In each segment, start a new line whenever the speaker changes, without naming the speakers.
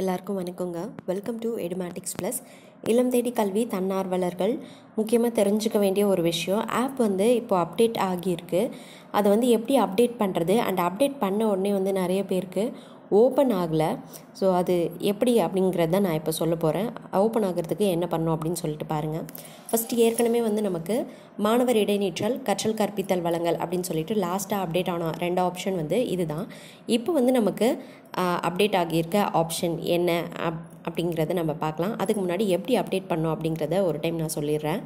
எல்லாருக்கும் வணக்கங்க welcome to Edumatics plus இளம் தேடி கல்வி தன்னார்வலர்கள் முக்கியமாக தெரிஞ்சுக்க வேண்டிய ஒரு விஷயம் ஆப் வந்து இப்போது அப்டேட் ஆகியிருக்கு அதை வந்து எப்படி அப்டேட் பண்ணுறது அண்ட் அப்டேட் பண்ண உடனே வந்து நிறைய பேருக்கு ஓப்பன் ஆகலை ஸோ அது எப்படி அப்படிங்கிறது தான் நான் இப்போ சொல்ல போகிறேன் ஓப்பன் ஆகிறதுக்கு என்ன பண்ணும் அப்படின்னு சொல்லிட்டு பாருங்கள் ஃபஸ்ட்டு ஏற்கனவே வந்து நமக்கு மாணவர் இடைநீற்றல் கற்றல் கற்பித்தல் வளங்கள் அப்படின்னு சொல்லிட்டு லாஸ்ட்டாக அப்டேட் ஆன ரெண்டு ஆப்ஷன் வந்து இதுதான் இப்போ வந்து நமக்கு அப்டேட் ஆகியிருக்க ஆப்ஷன் என்ன அப் அப்படிங்கிறத நம்ம பார்க்கலாம் அதுக்கு முன்னாடி எப்படி அப்டேட் பண்ணோம் அப்படிங்கிறத ஒரு டைம் நான் சொல்லிடுறேன்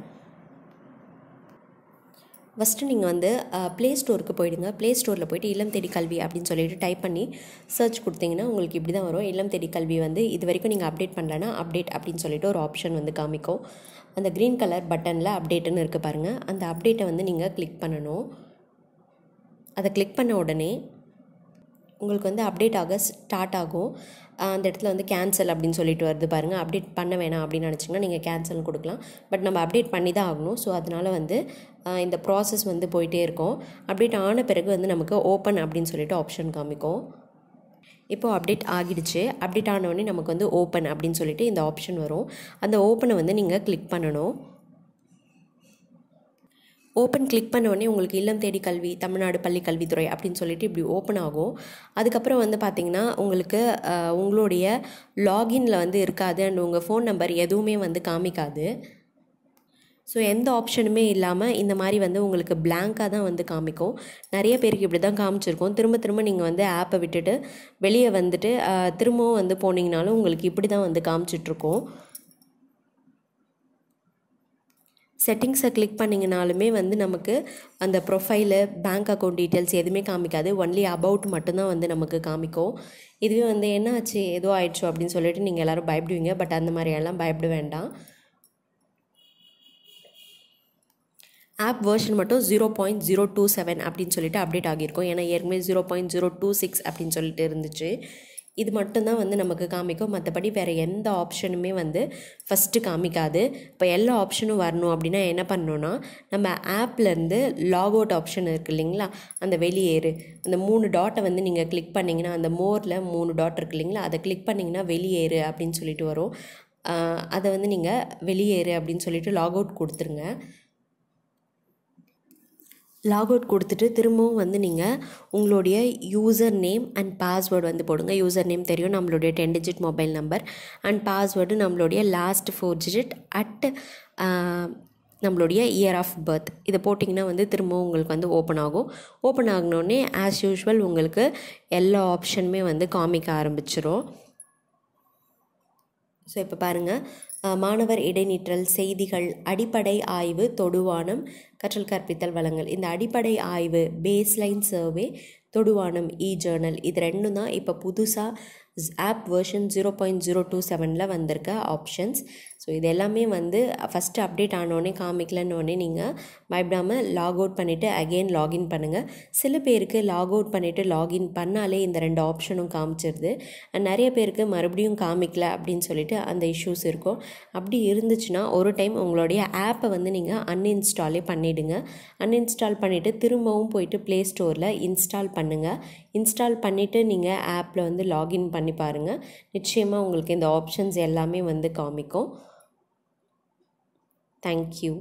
ஃபஸ்ட்டு நீங்கள் வந்து ப்ளே ஸ்டோருக்கு போயிடுங்க ப்ளே ஸ்டோரில் போயிட்டு இல்லம் தேடி கல்வி அப்படின்னு சொல்லிட்டு டைப் பண்ணி சர்ச் கொடுத்தீங்கன்னா உங்களுக்கு இப்படி தான் வரும் இல்லம் தேடி கல்வி வந்து இது வரைக்கும் நீங்கள் அப்டேட் பண்ணலன்னா அப்டேட் அப்படின்னு சொல்லிட்டு ஒரு ஆப்ஷன் வந்து காமிக்கும் அந்த க்ரீன் கலர் பட்டனில் அப்டேட்டுன்னு இருக்குது பாருங்கள் அந்த அப்டேட்டை வந்து நீங்கள் கிளிக் பண்ணணும் அதை கிளிக் பண்ண உடனே உங்களுக்கு வந்து அப்டேட் ஆக ஸ்டார்ட் ஆகும் அந்த இடத்துல வந்து கேன்சல் அப்படின்னு சொல்லிட்டு வருது பாருங்கள் அப்டேட் பண்ண வேணாம் அப்படின்னு நினச்சிங்கன்னா நீங்கள் கேன்சல் கொடுக்கலாம் பட் நம்ம அப்டேட் பண்ணி தான் ஆகணும் ஸோ அதனால் வந்து இந்த ப்ராசஸ் வந்து போயிட்டே இருக்கும் அப்டேட் ஆன பிறகு வந்து நமக்கு ஓப்பன் அப்படின்னு சொல்லிட்டு ஆப்ஷன் காமிக்கும் இப்போது அப்டேட் ஆகிடுச்சு அப்டேட் ஆனவொடனே நமக்கு வந்து ஓப்பன் அப்படின்னு சொல்லிட்டு இந்த ஆப்ஷன் வரும் அந்த ஓப்பனை வந்து நீங்கள் கிளிக் பண்ணணும் ஓப்பன் கிளிக் பண்ண உடனே உங்களுக்கு இல்லம் தேடி கல்வி தமிழ்நாடு பள்ளி கல்வித்துறை அப்படின்னு சொல்லிட்டு இப்படி ஓப்பன் ஆகும் அதுக்கப்புறம் வந்து பார்த்திங்கன்னா உங்களுக்கு உங்களுடைய லாகின்ல வந்து இருக்காது அண்ட் உங்கள் ஃபோன் நம்பர் எதுவுமே வந்து காமிக்காது ஸோ எந்த ஆப்ஷனுமே இல்லாமல் இந்த மாதிரி வந்து உங்களுக்கு பிளாங்காக தான் வந்து காமிக்கும் நிறைய பேருக்கு இப்படி தான் காமிச்சிருக்கோம் திரும்ப திரும்ப நீங்கள் வந்து ஆப்பை விட்டுட்டு வெளியே வந்துட்டு திரும்பவும் வந்து போனீங்கனாலும் உங்களுக்கு இப்படி தான் வந்து காமிச்சிட்ருக்கோம் செட்டிங்ஸை கிளிக் பண்ணிங்கனாலுமே வந்து நமக்கு அந்த ப்ரொஃபைலு பேங்க் அக்கௌண்ட் டீட்டெயில்ஸ் எதுவுமே காமிக்காது ஒன்லி அபவுட் மட்டும்தான் வந்து நமக்கு காமிக்கும் இதுவே வந்து என்ன ஆச்சு ஏதோ ஆயிடுச்சோ அப்படின்னு சொல்லிட்டு நீங்கள் எல்லோரும் பயப்படுவீங்க பட் அந்த மாதிரியெல்லாம் பயப்பட வேண்டாம் ஆப் வேர்ஷன் மட்டும் zero point zero two seven அப்படின்னு சொல்லிட்டு அப்டேட் ஆகியிருக்கும் ஏன்னா ஏற்கனவே zero point zero two six அப்படின்னு சொல்லிட்டு இருந்துச்சு இது மட்டும்தான் வந்து நமக்கு காமிக்கும் மற்றபடி வேறு எந்த ஆப்ஷனுமே வந்து ஃபஸ்ட்டு காமிக்காது இப்போ எல்லா ஆப்ஷனும் வரணும் அப்படின்னா என்ன பண்ணோன்னா நம்ம ஆப்லேருந்து லாக் அவுட் ஆப்ஷன் இருக்குது இல்லைங்களா அந்த வெளியேறு அந்த மூணு டாட்டை வந்து நீங்கள் கிளிக் பண்ணிங்கன்னா அந்த மோரில் மூணு டாட் இருக்கு இல்லைங்களா அதை கிளிக் பண்ணிங்கன்னா வெளியேறு அப்படின்னு சொல்லிட்டு வரும் அதை வந்து நீங்கள் வெளியேறு அப்படின்னு சொல்லிட்டு லாக் அவுட் கொடுத்துருங்க லாக் அவுட் கொடுத்துட்டு திரும்பவும் வந்து நீங்கள் உங்களுடைய யூசர் நேம் அண்ட் பாஸ்வேர்டு வந்து போடுங்க யூசர் நேம் தெரியும் நம்மளுடைய ten digit mobile number and password நம்மளுடைய லாஸ்ட் ஃபோர் டிஜிட் அட் நம்மளுடைய இயர் ஆஃப் பர்த் இதை போட்டிங்கன்னா வந்து திரும்பவும் உங்களுக்கு வந்து ஓப்பன் ஆகும் ஓப்பன் ஆகினோடனே ஆஸ் யூஷுவல் உங்களுக்கு எல்லா ஆப்ஷனுமே வந்து காமிக்க ஆரம்பிச்சிடும் ஸோ இப்போ பாருங்கள் மாணவர் இடைநிற்றல் செய்திகள் அடிப்படை ஆய்வு தொடுவானம் கற்றல் கற்பித்தல் வளங்கள் இந்த அடிப்படை ஆய்வு பேஸ்லைன் சர்வே தொடுவானம் இ ஜேர்னல் இது ரெண்டும் தான் இப்போ புதுசாக app version zero point zero two செவனில் வந்திருக்க ஆப்ஷன்ஸ் ஸோ இது எல்லாமே வந்து ஃபஸ்ட்டு அப்டேட் ஆனோடனே காமிக்கலன்னொடனே நீங்கள் பயப்படாமல் லாக் அவுட் பண்ணிவிட்டு அகெயின் லாகின் பண்ணுங்கள் சில பேருக்கு லாக் அவுட் பண்ணிவிட்டு லாகின் பண்ணாலே இந்த ரெண்டு ஆப்ஷனும் காமிச்சிருது நிறைய பேருக்கு மறுபடியும் காமிக்கல அப்படின்னு சொல்லிட்டு அந்த இஷ்யூஸ் இருக்கும் அப்படி இருந்துச்சுன்னா ஒரு டைம் உங்களுடைய ஆப்பை வந்து நீங்கள் அன்இன்ஸ்டாலே பண்ணிவிடுங்க அன்இன்ஸ்டால் பண்ணிவிட்டு திரும்பவும் போயிட்டு ப்ளே ஸ்டோரில் இன்ஸ்டால் பண்ணுங்கள் இன்ஸ்டால் பண்ணிவிட்டு நீங்கள் ஆப்பில் வந்து லாகின் பண்ணுங்கள் பண்ணி பாருங்கள் நிச்சயமாக உங்களுக்கு இந்த ஆப்ஷன்ஸ் எல்லாமே வந்து காமிக்கும் தேங்க்யூ